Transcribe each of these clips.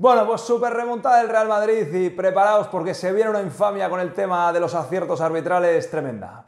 Bueno, pues súper remontada del Real Madrid y preparaos porque se viene una infamia con el tema de los aciertos arbitrales tremenda.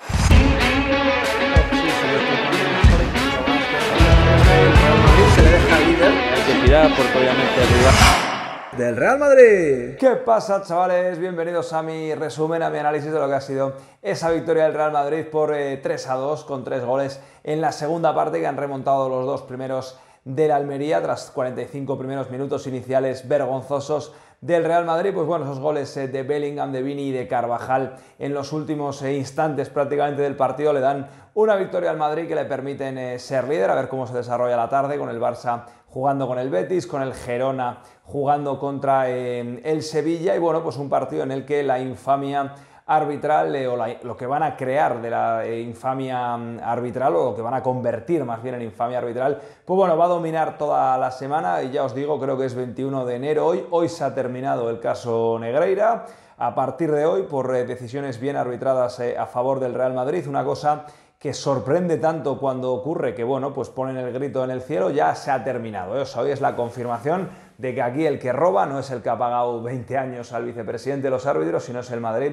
Del Real Madrid. ¿Qué pasa, chavales? Bienvenidos a mi resumen, a mi análisis de lo que ha sido esa victoria del Real Madrid por 3 eh, a 2 con 3 goles en la segunda parte que han remontado los dos primeros del la Almería tras 45 primeros minutos iniciales vergonzosos del Real Madrid. Pues bueno, esos goles eh, de Bellingham, de Vini y de Carvajal en los últimos eh, instantes prácticamente del partido le dan una victoria al Madrid que le permiten eh, ser líder. A ver cómo se desarrolla la tarde con el Barça jugando con el Betis, con el Gerona jugando contra el Sevilla y bueno, pues un partido en el que la infamia arbitral o lo que van a crear de la eh, infamia mm, arbitral o lo que van a convertir más bien en infamia arbitral, pues bueno, va a dominar toda la semana y ya os digo, creo que es 21 de enero hoy, hoy se ha terminado el caso Negreira. A partir de hoy, por eh, decisiones bien arbitradas eh, a favor del Real Madrid, una cosa que sorprende tanto cuando ocurre que, bueno, pues ponen el grito en el cielo, ya se ha terminado. hoy es la confirmación de que aquí el que roba no es el que ha pagado 20 años al vicepresidente de los árbitros, sino es el Madrid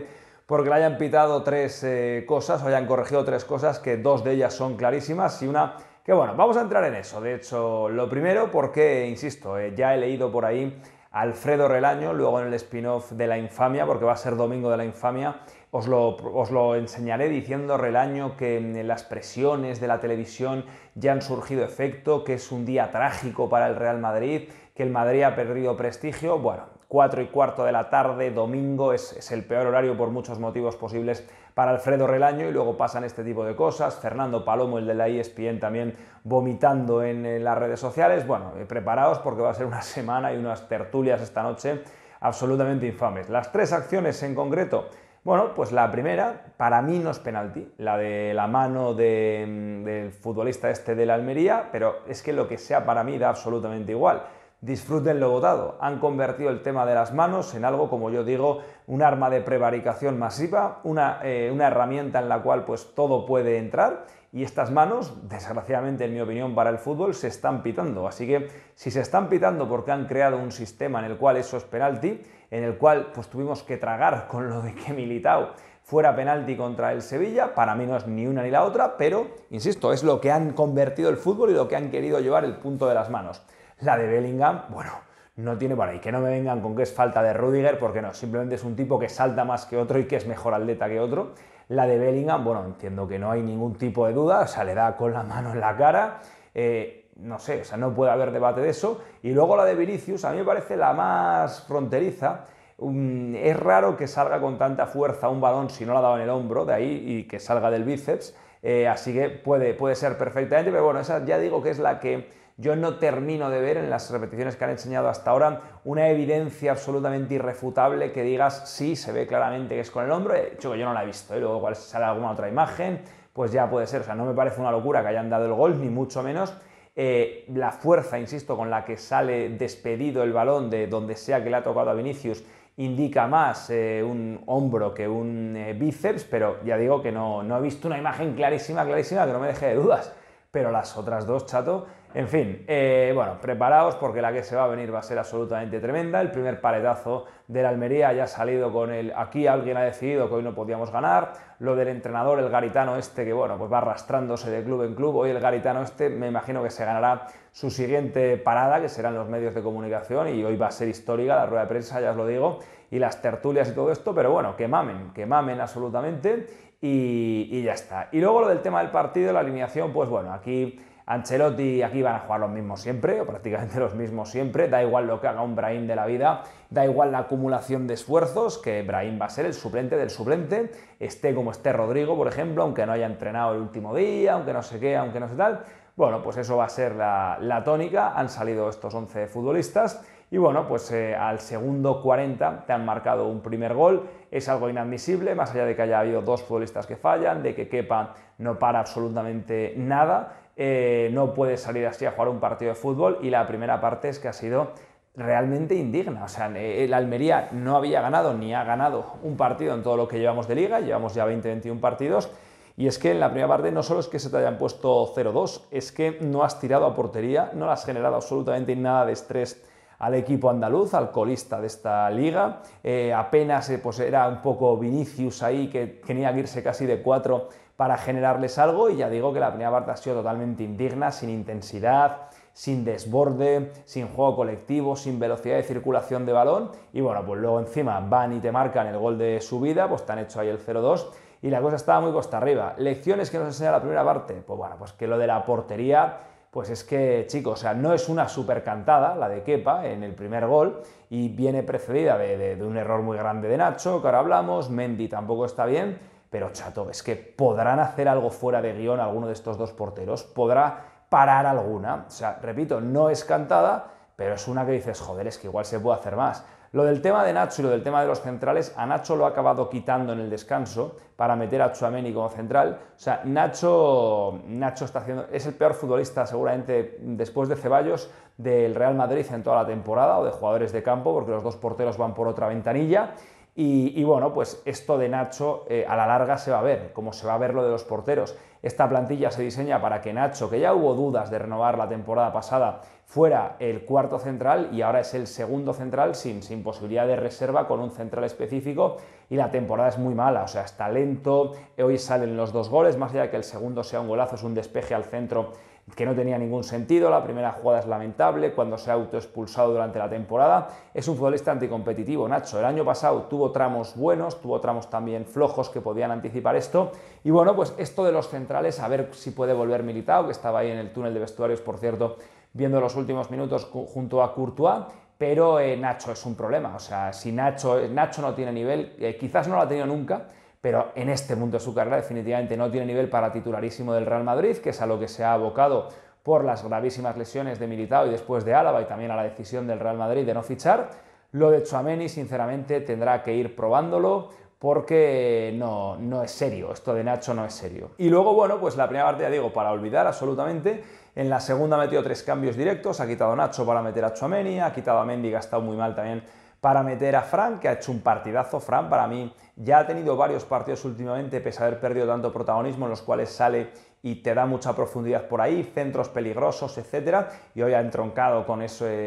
porque le hayan pitado tres eh, cosas o hayan corregido tres cosas que dos de ellas son clarísimas y una que bueno, vamos a entrar en eso. De hecho, lo primero porque, insisto, eh, ya he leído por ahí Alfredo Relaño, luego en el spin-off de La Infamia, porque va a ser Domingo de la Infamia, os lo, os lo, enseñaré diciendo Relaño que mm, las presiones de la televisión ya han surgido efecto, que es un día trágico para el Real Madrid, que el Madrid ha perdido prestigio. Bueno, 4 y cuarto de la tarde, domingo, es, el peor horario por muchos motivos posibles para Alfredo Relaño y luego pasan este tipo de cosas. Fernando Palomo, el de la ESPN, también vomitando en, las redes sociales. Bueno, eh, preparaos porque va a ser una semana y unas tertulias esta noche absolutamente infames. Las tres acciones en concreto. Bueno, pues la primera, para mí no es penalti, la de la mano mm, del futbolista este de la Almería, pero es que lo que sea para mí da absolutamente igual disfruten lo votado. Han convertido el tema de las manos en algo, como yo digo, un arma de prevaricación masiva, eh, una, herramienta en la cual pues todo puede entrar y estas manos, desgraciadamente en mi opinión para el fútbol, se están pitando. Así que si se están pitando porque han creado un sistema en el cual eso es penalti, en el cual pues tuvimos que tragar con lo de que Militao fuera penalti contra el Sevilla, para mí no es ni una ni la otra, pero, insisto, es lo que han convertido el fútbol y lo que han querido llevar el punto de las manos. La de Bellingham, bueno, no tiene para ahí. Que no me vengan con que es falta de Rudiger, porque no, simplemente es un tipo que salta más que otro y que es mejor atleta que otro. La de Bellingham, bueno, entiendo que no hay ningún tipo de duda, o sea, le da con la mano en la cara. Eh, no sé, o sea, no puede haber debate de eso. Y luego la de Vinicius, a mí me parece la más fronteriza. Mm, es raro que salga con tanta fuerza un balón si no la ha dado en el hombro, de ahí, y que salga del bíceps. Eh, así que puede, puede ser perfectamente, pero bueno, esa ya digo que es la que yo no termino de ver en las repeticiones que han enseñado hasta ahora una evidencia absolutamente irrefutable que digas, sí, se ve claramente que es con el hombro, de hecho yo no la he visto, ¿eh? y luego si sale alguna otra imagen, pues ya puede ser, o sea, no me parece una locura que hayan dado el gol, ni mucho menos. Eh, la fuerza, insisto, con la que sale despedido el balón de donde sea que le ha tocado a Vinicius indica más eh, un hombro que un bíceps, pero ya digo que no, no he visto una imagen clarísima, clarísima, que no me deje de dudas pero las otras dos, chato. En fin, eh, bueno, preparaos porque la que se va a venir va a ser absolutamente tremenda. El primer paletazo de la Almería ya ha salido con el aquí alguien ha decidido que hoy no podíamos ganar. Lo del entrenador, el garitano este, que bueno, pues va arrastrándose de club en club. Hoy el garitano este me imagino que se ganará su siguiente parada, que serán los medios de comunicación, y hoy va a ser histórica la rueda de prensa, ya os lo digo, y las tertulias y todo esto, pero bueno, que mamen, que mamen absolutamente y, ya está. Y luego lo del tema del partido, la alineación, pues bueno, aquí Ancelotti, aquí van a jugar los mismos siempre, o prácticamente los mismos siempre, da igual lo que haga un Brahim de la vida, da igual la acumulación de esfuerzos, que Brahim va a ser el suplente del suplente, esté como esté Rodrigo, por ejemplo, aunque no haya entrenado el último día, aunque no sé qué, aunque no sé tal. Bueno, pues eso va a ser la, la tónica, han salido estos 11 futbolistas y bueno, pues eh, al segundo 40 te han marcado un primer gol. Es algo inadmisible, más allá de que haya habido dos futbolistas que fallan, de que Kepa no para absolutamente nada. Eh, no puedes salir así a jugar un partido de fútbol y la primera parte es que ha sido realmente indigna. O sea, eh, el Almería no había ganado ni ha ganado un partido en todo lo que llevamos de liga, llevamos ya 20-21 partidos. Y es que en la primera parte no solo es que se te hayan puesto 0-2, es que no has tirado a portería, no has generado absolutamente nada de estrés al equipo andaluz, al colista de esta liga. Eh, apenas eh, pues era un poco Vinicius ahí que tenía que irse casi de cuatro para generarles algo y ya digo que la primera parte ha sido totalmente indigna, sin intensidad, sin desborde, sin juego colectivo, sin velocidad de circulación de balón y bueno, pues luego encima van y te marcan el gol de subida, pues te han hecho ahí el 0-2 y la cosa estaba muy costa arriba. Lecciones que nos enseña la primera parte, pues bueno, pues que lo de la portería pues es que, chicos, o sea, no es una super cantada la de Kepa en el primer gol y viene precedida de, de, un error muy grande de Nacho, que ahora hablamos, Mendy tampoco está bien, pero chato, es que podrán hacer algo fuera de guión alguno de estos dos porteros, podrá parar alguna, o sea, repito, no es cantada, pero es una que dices, joder, es que igual se puede hacer más. Lo del tema de Nacho y lo del tema de los centrales, a Nacho lo ha acabado quitando en el descanso para meter a Chuameni como central. O sea, Nacho, Nacho está haciendo, es el peor futbolista seguramente después de Ceballos del Real Madrid en toda la temporada o de jugadores de campo, porque los dos porteros van por otra ventanilla. Y, bueno, pues esto de Nacho eh, a la larga se va a ver, como se va a ver lo de los porteros. Esta plantilla se diseña para que Nacho, que ya hubo dudas de renovar la temporada pasada, fuera el cuarto central y ahora es el segundo central sin, sin posibilidad de reserva con un central específico y la temporada es muy mala, o sea, está lento, hoy salen los dos goles, más allá de que el segundo sea un golazo, es un despeje al centro que no tenía ningún sentido, la primera jugada es lamentable, cuando se ha autoexpulsado durante la temporada. Es un futbolista anticompetitivo, Nacho. El año pasado tuvo tramos buenos, tuvo tramos también flojos que podían anticipar esto. Y bueno, pues esto de los centrales, a ver si puede volver militado que estaba ahí en el túnel de vestuarios, por cierto, viendo los últimos minutos junto a Courtois pero eh, Nacho es un problema. O sea, si Nacho, eh, Nacho no tiene nivel, eh, quizás no lo ha tenido nunca, pero en este mundo de su carrera definitivamente no tiene nivel para titularísimo del Real Madrid, que es a lo que se ha abocado por las gravísimas lesiones de Militao y después de Álava y también a la decisión del Real Madrid de no fichar. Lo de Chuameni, sinceramente, tendrá que ir probándolo porque no, no es serio, esto de Nacho no es serio. Y luego, bueno, pues la primera parte, ya digo, para olvidar absolutamente, en la segunda ha metido tres cambios directos, ha quitado a Nacho para meter a Chuameni, ha quitado a Mendy, que ha estado muy mal también para meter a Fran, que ha hecho un partidazo. Fran, para mí, ya ha tenido varios partidos últimamente, pese a haber perdido tanto protagonismo, en los cuales sale y te da mucha profundidad por ahí, centros peligrosos, etcétera, y hoy ha entroncado con,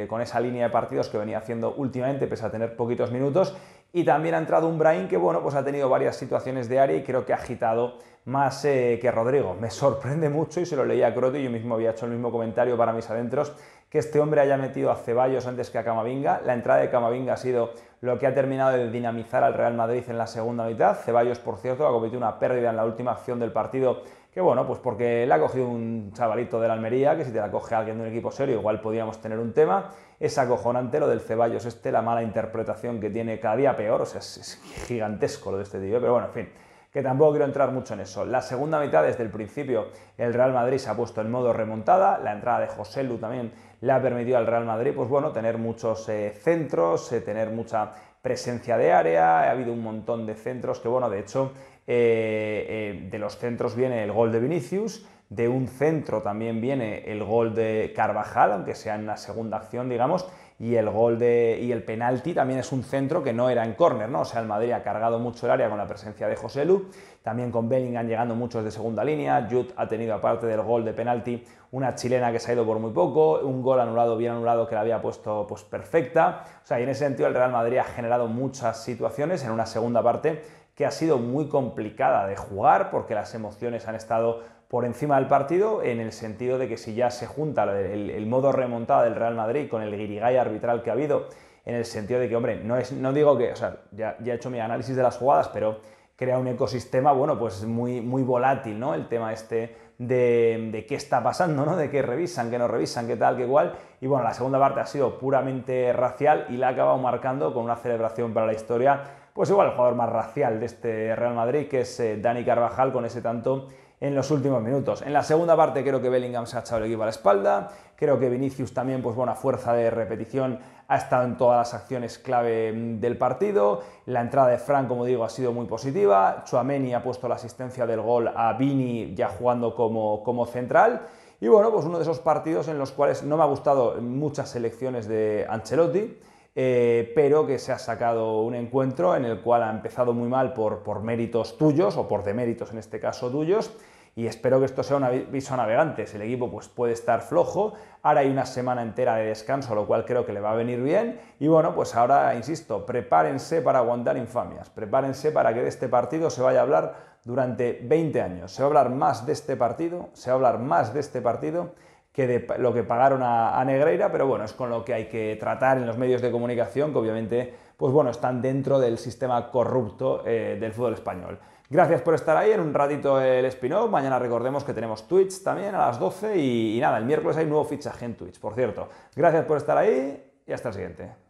con esa línea de partidos que venía haciendo últimamente, pese a tener poquitos minutos, y también ha entrado un Brain que, bueno, pues ha tenido varias situaciones de área y creo que ha agitado más eh, que Rodrigo. Me sorprende mucho y se lo leía a Croto y yo mismo había hecho el mismo comentario para mis adentros, que este hombre haya metido a Ceballos antes que a Camavinga. La entrada de Camavinga ha sido lo que ha terminado de dinamizar al Real Madrid en la segunda mitad. Ceballos, por cierto, ha cometido una pérdida en la última acción del partido que bueno, pues porque la ha cogido un chavalito de la Almería, que si te la coge alguien de un equipo serio, igual podríamos tener un tema. Es acojonante lo del Ceballos este, la mala interpretación que tiene cada día peor, o sea, es, gigantesco lo de este tío, pero bueno, en fin, que tampoco quiero entrar mucho en eso. La segunda mitad, desde el principio, el Real Madrid se ha puesto en modo remontada, la entrada de José Lu también le ha permitido al Real Madrid, pues bueno, tener muchos eh, centros, eh, tener mucha presencia de área, ha habido un montón de centros que, bueno, de hecho, eh, eh, de los centros viene el gol de Vinicius, de un centro también viene el gol de Carvajal, aunque sea en la segunda acción, digamos, y el gol de y el penalti también es un centro que no era en córner, ¿no? O sea, el Madrid ha cargado mucho el área con la presencia de José Lu, también con Bellingham llegando muchos de segunda línea, Jude ha tenido aparte del gol de penalti una chilena que se ha ido por muy poco, un gol anulado bien anulado que la había puesto pues perfecta. O sea, y en ese sentido el Real Madrid ha generado muchas situaciones en una segunda parte que ha sido muy complicada de jugar porque las emociones han estado por encima del partido en el sentido de que si ya se junta el, modo remontada del Real Madrid con el guirigay arbitral que ha habido, en el sentido de que, hombre, no, es, no digo que, o sea, ya, he hecho mi análisis de las jugadas, pero crea un ecosistema, bueno, pues muy, muy volátil, ¿no? El tema este de, qué está pasando, ¿no? De qué revisan, qué no revisan, qué tal, qué igual. Y bueno, la segunda parte ha sido puramente racial y la ha acabado marcando con una celebración para la historia. Pues igual el jugador más racial de este Real Madrid, que es eh, Dani Carvajal, con ese tanto en los últimos minutos. En la segunda parte creo que Bellingham se ha echado el equipo a la espalda, creo que Vinicius también, pues bueno, a fuerza de repetición ha estado en todas las acciones clave mm, del partido. La entrada de Frank, como digo, ha sido muy positiva. Chuameni ha puesto la asistencia del gol a Vini ya jugando como, central. Y bueno, pues uno de esos partidos en los cuales no me ha gustado muchas selecciones de Ancelotti. Eh, pero que se ha sacado un encuentro en el cual ha empezado muy mal por, por méritos tuyos o por deméritos en este caso tuyos y espero que esto sea un aviso a navegantes. El equipo pues, puede estar flojo, ahora hay una semana entera de descanso, lo cual creo que le va a venir bien. Y bueno, pues ahora, insisto, prepárense para aguantar infamias, prepárense para que de este partido se vaya a hablar durante 20 años. Se va a hablar más de este partido, se va a hablar más de este partido que de lo que pagaron a, Negreira, pero bueno, es con lo que hay que tratar en los medios de comunicación, que obviamente, pues bueno, están dentro del sistema corrupto eh, del fútbol español. Gracias por estar ahí en un ratito el spin-off. Mañana recordemos que tenemos Twitch también a las 12 y, nada, el miércoles hay nuevo fichaje en Twitch, por cierto. Gracias por estar ahí y hasta el siguiente.